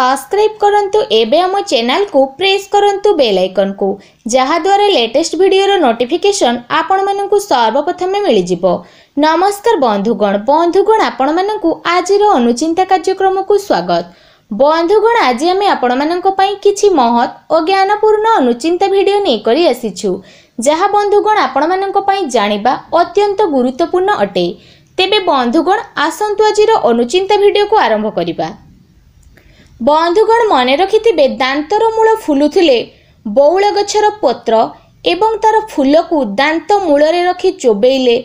subscribe करूँ एवं आम चैनल को प्रेस करूँ बेल आइकन को जहाद्वारा लेटेस्ट भिडर नोटिफिकेसन आपण मन सर्वप्रथमे मिल जाव नमस्कार बंधुगण बंधुगण आपण मन को आज अनुचिता कार्यक्रम को स्वागत बंधुगण आज आम आपण मानी किसी महत् और ज्ञानपूर्ण अनुचिता भिड नहींकु जहाँ बंधुगण आपण मानी जाणी अत्यंत गुरुत्वपूर्ण अटे तेरे बंधुगण आसतु आज अनुचिता भिड को आरंभ करवा ବନ୍ଧୁଗଣ ମନେ ରଖିଥିବେ ଦାନ୍ତର ମୂଳ ଫୁଲୁଥିଲେ ବଉଳ ଗଛର ପତ୍ର ଏବଂ ତାର ଫୁଲକୁ ଦାନ୍ତ ମୂଳରେ ରଖି ଚୋବେଇଲେ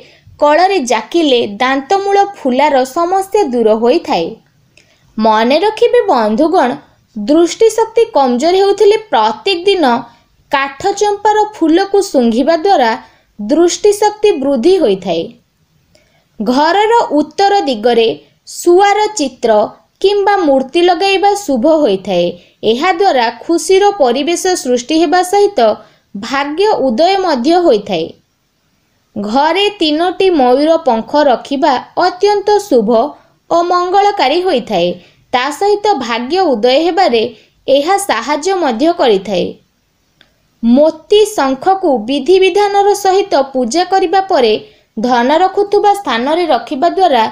କଳରେ ଜାକିଲେ ଦାନ୍ତମୂଳ ଫୁଲାର ସମସ୍ୟା ଦୂର ହୋଇଥାଏ ମନେ ରଖିବେ ବନ୍ଧୁଗଣ ଦୃଷ୍ଟିଶକ୍ତି କମଜୋର ହେଉଥିଲେ ପ୍ରତ୍ୟେକ ଦିନ କାଠ ଚମ୍ପାର ଫୁଲକୁ ଶୁଙ୍ଘିବା ଦ୍ୱାରା ଦୃଷ୍ଟିଶକ୍ତି ବୃଦ୍ଧି ହୋଇଥାଏ ଘରର ଉତ୍ତର ଦିଗରେ ଶୁଆର ଚିତ୍ର କିମ୍ବା ମୂର୍ତ୍ତି ଲଗାଇବା ଶୁଭ ହୋଇଥାଏ ଏହାଦ୍ୱାରା ଖୁସିର ପରିବେଶ ସୃଷ୍ଟି ହେବା ସହିତ ଭାଗ୍ୟ ଉଦୟ ମଧ୍ୟ ହୋଇଥାଏ ଘରେ ତିନୋଟି ମୟୂର ପଙ୍ଖ ରଖିବା ଅତ୍ୟନ୍ତ ଶୁଭ ଓ ମଙ୍ଗଳକାରୀ ହୋଇଥାଏ ତା ସହିତ ଭାଗ୍ୟ ଉଦୟ ହେବାରେ ଏହା ସାହାଯ୍ୟ ମଧ୍ୟ କରିଥାଏ ମୋତି ଶଙ୍ଖକୁ ବିଧିବିଧାନର ସହିତ ପୂଜା କରିବା ପରେ ଧନ ରଖୁଥିବା ସ୍ଥାନରେ ରଖିବା ଦ୍ୱାରା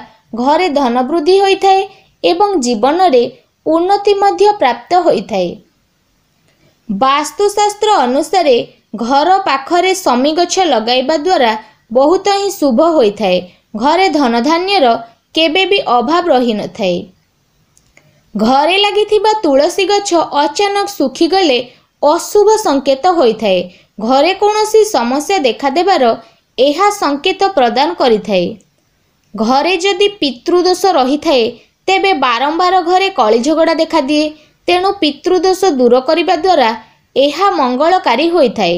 ଘରେ ଧନ ବୃଦ୍ଧି ହୋଇଥାଏ ଏବଂ ଜୀବନରେ ଉନ୍ନତି ମଧ୍ୟ ପ୍ରାପ୍ତ ହୋଇଥାଏ ବାସ୍ତୁଶାସ୍ତ୍ର ଅନୁସାରେ ଘର ପାଖରେ ସମି ଗଛ ଲଗାଇବା ଦ୍ୱାରା ବହୁତ ହିଁ ଶୁଭ ହୋଇଥାଏ ଘରେ ଧନଧାନ୍ୟର କେବେ ବି ଅଭାବ ରହିନଥାଏ ଘରେ ଲାଗିଥିବା ତୁଳସୀ ଗଛ ଅଚାନକ ଶୁଖିଗଲେ ଅଶୁଭ ସଂକେତ ହୋଇଥାଏ ଘରେ କୌଣସି ସମସ୍ୟା ଦେଖାଦେବାର ଏହା ସଂକେତ ପ୍ରଦାନ କରିଥାଏ ଘରେ ଯଦି ପିତୃଦୋଷ ରହିଥାଏ ତେବେ ବାରମ୍ବାର ଘରେ କଳିଝଗଡ଼ା ଦେଖାଦିଏ ତେଣୁ ପିତୃଦୋଷ ଦୂର କରିବା ଦ୍ୱାରା ଏହା ମଙ୍ଗଳକାରୀ ହୋଇଥାଏ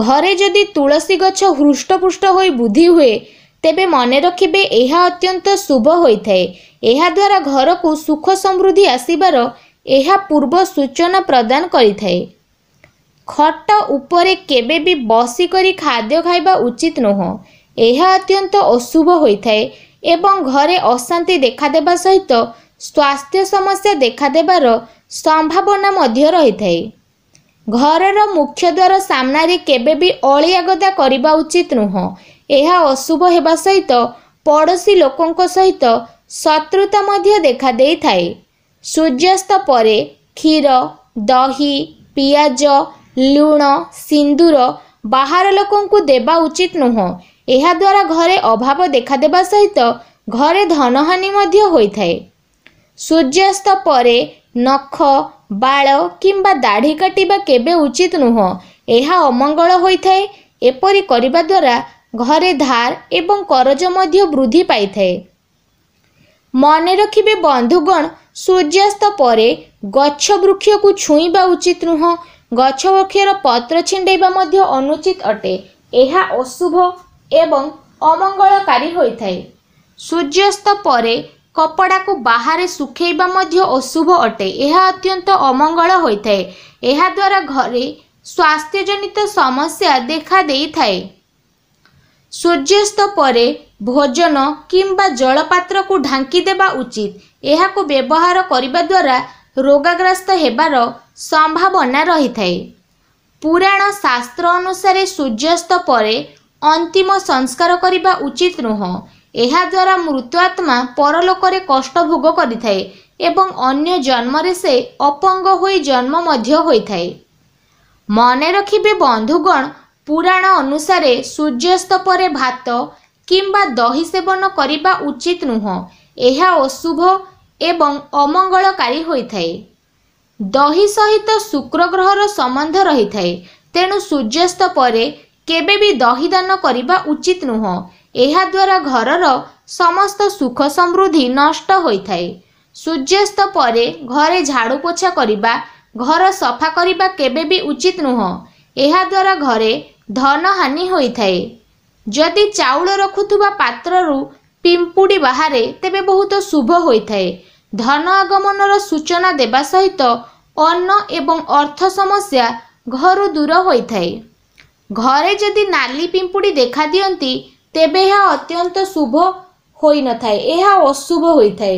ଘରେ ଯଦି ତୁଳସୀ ଗଛ ହୃଷ୍ଟପୁଷ୍ଟ ହୋଇ ବୃଦ୍ଧି ହୁଏ ତେବେ ମନେ ରଖିବେ ଏହା ଅତ୍ୟନ୍ତ ଶୁଭ ହୋଇଥାଏ ଏହାଦ୍ୱାରା ଘରକୁ ସୁଖ ସମୃଦ୍ଧି ଆସିବାର ଏହା ପୂର୍ବ ସୂଚନା ପ୍ରଦାନ କରିଥାଏ ଖଟ ଉପରେ କେବେ ବି ବସିକରି ଖାଦ୍ୟ ଖାଇବା ଉଚିତ ନୁହଁ ଏହା ଅତ୍ୟନ୍ତ ଅଶୁଭ ହୋଇଥାଏ ଏବଂ ଘରେ ଅଶାନ୍ତି ଦେଖାଦେବା ସହିତ ସ୍ୱାସ୍ଥ୍ୟ ସମସ୍ୟା ଦେଖାଦେବାର ସମ୍ଭାବନା ମଧ୍ୟ ରହିଥାଏ ଘରର ମୁଖ୍ୟ ଦ୍ୱାର ସାମ୍ନାରେ କେବେ ବି ଗଦା କରିବା ଉଚିତ ନୁହଁ ଏହା ଅଶୁଭ ହେବା ସହିତ ପଡ଼ୋଶୀ ଲୋକଙ୍କ ସହିତ ଶତ୍ରୁତା ମଧ୍ୟ ଦେଖାଦେଇଥାଏ ସୂର୍ଯ୍ୟାସ୍ତ ପରେ କ୍ଷୀର ଦହି ପିଆଜ ଲୁଣ ସିନ୍ଦୁର ବାହାର ଲୋକଙ୍କୁ ଦେବା ଉଚିତ ନୁହଁ ଏହାଦ୍ୱାରା ଘରେ ଅଭାବ ଦେଖାଦେବା ସହିତ ଘରେ ଧନହାନି ମଧ୍ୟ ହୋଇଥାଏ ସୂର୍ଯ୍ୟାସ୍ତ ପରେ ନଖ ବାଳ କିମ୍ବା ଦାଢ଼ି କାଟିବା କେବେ ଉଚିତ ନୁହଁ ଏହା ଅମଙ୍ଗଳ ହୋଇଥାଏ ଏପରି କରିବା ଦ୍ୱାରା ଘରେ ଧାର ଏବଂ କରଜ ମଧ୍ୟ ବୃଦ୍ଧି ପାଇଥାଏ ମନେ ରଖିବେ ବନ୍ଧୁଗଣ ସୂର୍ଯ୍ୟାସ୍ତ ପରେ ଗଛ ବୃକ୍ଷକୁ ଛୁଇଁବା ଉଚିତ ନୁହଁ ଗଛ ବୃକ୍ଷର ପତ୍ର ଛିଣ୍ଡେଇବା ମଧ୍ୟ ଅନୁଚିତ ଅଟେ ଏହା ଅଶୁଭ ଏବଂ ଅମଙ୍ଗଳକାରୀ ହୋଇଥାଏ ସୂର୍ଯ୍ୟାସ୍ତ ପରେ କପଡ଼ାକୁ ବାହାରେ ଶୁଖେଇବା ମଧ୍ୟ ଅଶୁଭ ଅଟେ ଏହା ଅତ୍ୟନ୍ତ ଅମଙ୍ଗଳ ହୋଇଥାଏ ଏହାଦ୍ୱାରା ଘରେ ସ୍ୱାସ୍ଥ୍ୟଜନିତ ସମସ୍ୟା ଦେଖାଦେଇଥାଏ ସୂର୍ଯ୍ୟାସ୍ତ ପରେ ଭୋଜନ କିମ୍ବା ଜଳପାତ୍ରକୁ ଢାଙ୍କି ଦେବା ଉଚିତ ଏହାକୁ ବ୍ୟବହାର କରିବା ଦ୍ୱାରା ରୋଗାଗ୍ରସ୍ତ ହେବାର ସମ୍ଭାବନା ରହିଥାଏ ପୁରାଣ ଶାସ୍ତ୍ର ଅନୁସାରେ ସୂର୍ଯ୍ୟାସ୍ତ ପରେ ଅନ୍ତିମ ସଂସ୍କାର କରିବା ଉଚିତ ନୁହଁ ଏହାଦ୍ୱାରା ମୃତ ଆତ୍ମା ପରଲୋକରେ କଷ୍ଟ ଭୋଗ କରିଥାଏ ଏବଂ ଅନ୍ୟ ଜନ୍ମରେ ସେ ଅପଙ୍ଗ ହୋଇ ଜନ୍ମ ମଧ୍ୟ ହୋଇଥାଏ ମନେ ରଖିବେ ବନ୍ଧୁଗଣ ପୁରାଣ ଅନୁସାରେ ସୂର୍ଯ୍ୟାସ୍ତ ପରେ ଭାତ କିମ୍ବା ଦହି ସେବନ କରିବା ଉଚିତ ନୁହଁ ଏହା ଅଶୁଭ ଏବଂ ଅମଙ୍ଗଳକାରୀ ହୋଇଥାଏ ଦହି ସହିତ ଶୁକ୍ର ଗ୍ରହର ସମ୍ବନ୍ଧ ରହିଥାଏ ତେଣୁ ସୂର୍ଯ୍ୟାସ୍ତ ପରେ କେବେ ବି ଦହିଦାନ କରିବା ଉଚିତ ନୁହଁ ଏହାଦ୍ୱାରା ଘରର ସମସ୍ତ ସୁଖ ସମୃଦ୍ଧି ନଷ୍ଟ ହୋଇଥାଏ ସୂର୍ଯ୍ୟାସ୍ତ ପରେ ଘରେ ଝାଡ଼ୁ ପୋଛା କରିବା ଘର ସଫା କରିବା କେବେ ବି ଉଚିତ ନୁହଁ ଏହାଦ୍ୱାରା ଘରେ ଧନ ହାନି ହୋଇଥାଏ ଯଦି ଚାଉଳ ରଖୁଥିବା ପାତ୍ରରୁ ପିମ୍ପୁଡ଼ି ବାହାରେ ତେବେ ବହୁତ ଶୁଭ ହୋଇଥାଏ ଧନ ଆଗମନର ସୂଚନା ଦେବା ସହିତ ଅନ୍ନ ଏବଂ ଅର୍ଥ ସମସ୍ୟା ଘରୁ ଦୂର ହୋଇଥାଏ ଘରେ ଯଦି ନାଲି ପିମ୍ପୁଡ଼ି ଦେଖାଦିଅନ୍ତି ତେବେ ଏହା ଅତ୍ୟନ୍ତ ଶୁଭ ହୋଇନଥାଏ ଏହା ଅଶୁଭ ହୋଇଥାଏ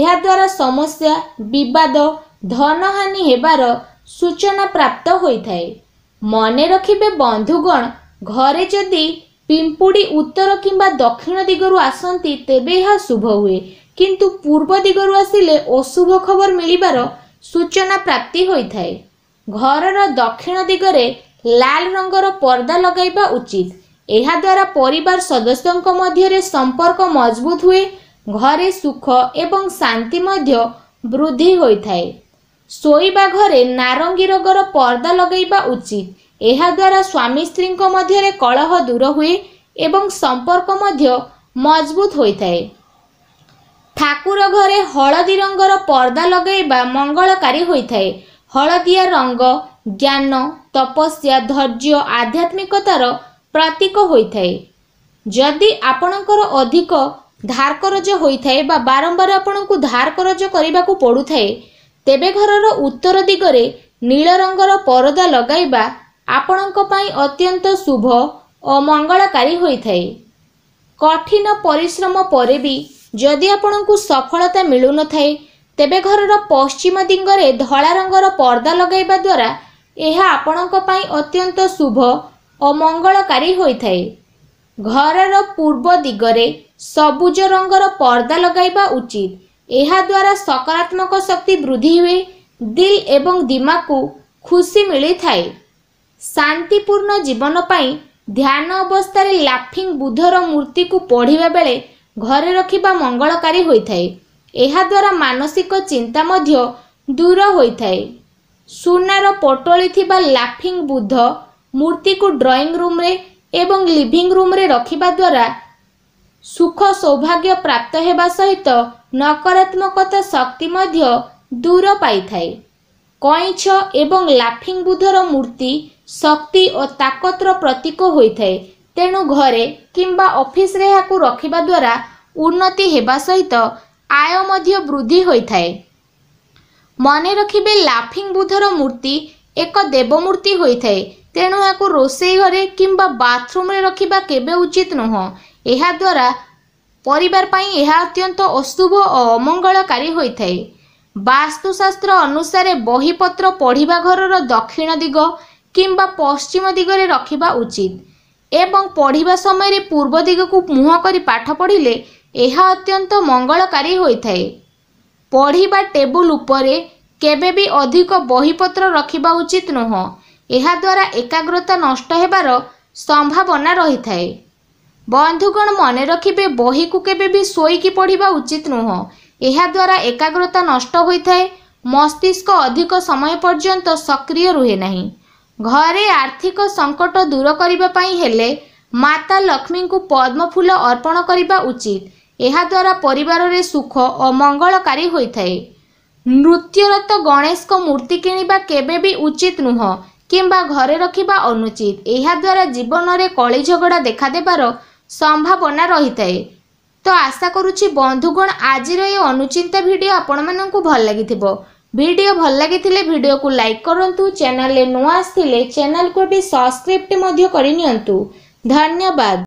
ଏହାଦ୍ୱାରା ସମସ୍ୟା ବିବାଦ ଧନହାନି ହେବାର ସୂଚନା ପ୍ରାପ୍ତ ହୋଇଥାଏ ମନେ ରଖିବେ ବନ୍ଧୁଗଣ ଘରେ ଯଦି ପିମ୍ପୁଡ଼ି ଉତ୍ତର କିମ୍ବା ଦକ୍ଷିଣ ଦିଗରୁ ଆସନ୍ତି ତେବେ ଏହା ଶୁଭ ହୁଏ କିନ୍ତୁ ପୂର୍ବ ଦିଗରୁ ଆସିଲେ ଅଶୁଭ ଖବର ମିଳିବାର ସୂଚନା ପ୍ରାପ୍ତି ହୋଇଥାଏ ଘରର ଦକ୍ଷିଣ ଦିଗରେ ଲାଲ ରଙ୍ଗର ପର୍ଦା ଲଗାଇବା ଉଚିତ ଏହାଦ୍ୱାରା ପରିବାର ସଦସ୍ୟଙ୍କ ମଧ୍ୟରେ ସମ୍ପର୍କ ମଜବୁତ ହୁଏ ଘରେ ସୁଖ ଏବଂ ଶାନ୍ତି ମଧ୍ୟ ବୃଦ୍ଧି ହୋଇଥାଏ ଶୋଇବା ଘରେ ନାରଙ୍ଗୀ ରଙ୍ଗର ପର୍ଦା ଲଗାଇବା ଉଚିତ ଏହାଦ୍ୱାରା ସ୍ୱାମୀ ସ୍ତ୍ରୀଙ୍କ ମଧ୍ୟରେ କଳହ ଦୂର ହୁଏ ଏବଂ ସମ୍ପର୍କ ମଧ୍ୟ ମଜବୁତ ହୋଇଥାଏ ଠାକୁର ଘରେ ହଳଦୀ ରଙ୍ଗର ପର୍ଦା ଲଗାଇବା ମଙ୍ଗଳକାରୀ ହୋଇଥାଏ ହଳଦିଆ ରଙ୍ଗ ଜ୍ଞାନ ତପସ୍ୟା ଧୈର୍ଯ୍ୟ ଆଧ୍ୟାତ୍ମିକତାର ପ୍ରତୀକ ହୋଇଥାଏ ଯଦି ଆପଣଙ୍କର ଅଧିକ ଧାର କରଜ ହୋଇଥାଏ ବା ବାରମ୍ବାର ଆପଣଙ୍କୁ ଧାର କରଜ କରିବାକୁ ପଡ଼ୁଥାଏ ତେବେ ଘରର ଉତ୍ତର ଦିଗରେ ନୀଳ ରଙ୍ଗର ପରଦା ଲଗାଇବା ଆପଣଙ୍କ ପାଇଁ ଅତ୍ୟନ୍ତ ଶୁଭ ଓ ମଙ୍ଗଳକାରୀ ହୋଇଥାଏ କଠିନ ପରିଶ୍ରମ ପରେ ବି ଯଦି ଆପଣଙ୍କୁ ସଫଳତା ମିଳୁନଥାଏ ତେବେ ଘରର ପଶ୍ଚିମ ଦିଗରେ ଧଳା ରଙ୍ଗର ପର୍ଦ୍ଦା ଲଗାଇବା ଦ୍ୱାରା ଏହା ଆପଣଙ୍କ ପାଇଁ ଅତ୍ୟନ୍ତ ଶୁଭ ଓ ମଙ୍ଗଳକାରୀ ହୋଇଥାଏ ଘରର ପୂର୍ବ ଦିଗରେ ସବୁଜ ରଙ୍ଗର ପର୍ଦ୍ଦା ଲଗାଇବା ଉଚିତ ଏହାଦ୍ୱାରା ସକାରାତ୍ମକ ଶକ୍ତି ବୃଦ୍ଧି ହୁଏ ଦିଲ୍ ଏବଂ ଦିମାକୁ ଖୁସି ମିଳିଥାଏ ଶାନ୍ତିପୂର୍ଣ୍ଣ ଜୀବନ ପାଇଁ ଧ୍ୟାନ ଅବସ୍ଥାରେ ଲାଫିଙ୍ଗ ବୁଦ୍ଧର ମୂର୍ତ୍ତିକୁ ପଢ଼ିବା ବେଳେ ଘରେ ରଖିବା ମଙ୍ଗଳକାରୀ ହୋଇଥାଏ ଏହାଦ୍ୱାରା ମାନସିକ ଚିନ୍ତା ମଧ୍ୟ ଦୂର ହୋଇଥାଏ ସୁନାର ପଟଳି ଥିବା ଲାଫିଂ ବୁଦ୍ଧ ମୂର୍ତ୍ତିକୁ ଡ୍ରଇଂ ରୁମ୍ରେ ଏବଂ ଲିଭିଂ ରୁମ୍ରେ ରଖିବା ଦ୍ୱାରା ସୁଖ ସୌଭାଗ୍ୟ ପ୍ରାପ୍ତ ହେବା ସହିତ ନକାରାତ୍ମକତା ଶକ୍ତି ମଧ୍ୟ ଦୂର ପାଇଥାଏ କଇଁଛ ଏବଂ ଲାଫିଂ ବୁଦ୍ଧର ମୂର୍ତ୍ତି ଶକ୍ତି ଓ ତାକତର ପ୍ରତୀକ ହୋଇଥାଏ ତେଣୁ ଘରେ କିମ୍ବା ଅଫିସରେ ଏହାକୁ ରଖିବା ଦ୍ୱାରା ଉନ୍ନତି ହେବା ସହିତ ଆୟ ମଧ୍ୟ ବୃଦ୍ଧି ହୋଇଥାଏ ମନେ ରଖିବେ ଲାଫିଂ ବୁଦ୍ଧର ମୂର୍ତ୍ତି ଏକ ଦେବମୂର୍ତ୍ତି ହୋଇଥାଏ ତେଣୁ ଏହାକୁ ରୋଷେଇ ଘରେ କିମ୍ବା ବାଥରୁମ୍ରେ ରଖିବା କେବେ ଉଚିତ ନୁହଁ ଏହାଦ୍ୱାରା ପରିବାର ପାଇଁ ଏହା ଅତ୍ୟନ୍ତ ଅଶୁଭ ଓ ଅମଙ୍ଗଳକାରୀ ହୋଇଥାଏ ବାସ୍ତୁଶାସ୍ତ୍ର ଅନୁସାରେ ବହିପତ୍ର ପଢ଼ିବା ଘରର ଦକ୍ଷିଣ ଦିଗ କିମ୍ବା ପଶ୍ଚିମ ଦିଗରେ ରଖିବା ଉଚିତ ଏବଂ ପଢ଼ିବା ସମୟରେ ପୂର୍ବ ଦିଗକୁ ମୁହଁ କରି ପାଠ ପଢ଼ିଲେ ଏହା ଅତ୍ୟନ୍ତ ମଙ୍ଗଳକାରୀ ହୋଇଥାଏ ପଢ଼ିବା ଟେବୁଲ ଉପରେ କେବେ ବି ଅଧିକ ବହିପତ୍ର ରଖିବା ଉଚିତ ନୁହଁ ଏହାଦ୍ୱାରା ଏକାଗ୍ରତା ନଷ୍ଟ ହେବାର ସମ୍ଭାବନା ରହିଥାଏ ବନ୍ଧୁଗଣ ମନେ ରଖିବେ ବହିକୁ କେବେ ବି ଶୋଇକି ପଢ଼ିବା ଉଚିତ ନୁହଁ ଏହାଦ୍ୱାରା ଏକାଗ୍ରତା ନଷ୍ଟ ହୋଇଥାଏ ମସ୍ତିଷ୍କ ଅଧିକ ସମୟ ପର୍ଯ୍ୟନ୍ତ ସକ୍ରିୟ ରୁହେ ନାହିଁ ଘରେ ଆର୍ଥିକ ସଙ୍କଟ ଦୂର କରିବା ପାଇଁ ହେଲେ ମାତା ଲକ୍ଷ୍ମୀଙ୍କୁ ପଦ୍ମଫୁଲ ଅର୍ପଣ କରିବା ଉଚିତ ଏହାଦ୍ୱାରା ପରିବାରରେ ସୁଖ ଓ ମଙ୍ଗଳକାରୀ ହୋଇଥାଏ ନୃତ୍ୟରତ ଗଣେଶଙ୍କ ମୂର୍ତ୍ତି କିଣିବା କେବେ ବି ଉଚିତ ନୁହଁ କିମ୍ବା ଘରେ ରଖିବା ଅନୁଚିତ ଏହାଦ୍ୱାରା ଜୀବନରେ କଳି ଝଗଡ଼ା ଦେଖାଦେବାର ସମ୍ଭାବନା ରହିଥାଏ ତ ଆଶା କରୁଛି ବନ୍ଧୁଗଣ ଆଜିର ଏ ଅନୁଚିନ୍ତା ଭିଡ଼ିଓ ଆପଣମାନଙ୍କୁ ଭଲ ଲାଗିଥିବ ଭିଡ଼ିଓ ଭଲ ଲାଗିଥିଲେ ଭିଡ଼ିଓକୁ ଲାଇକ୍ କରନ୍ତୁ ଚ୍ୟାନେଲରେ ନୂଆ ଆସିଥିଲେ ଚ୍ୟାନେଲକୁ ଏବେ ସବସ୍କ୍ରିପ୍ଟ ମଧ୍ୟ କରିନିଅନ୍ତୁ ଧନ୍ୟବାଦ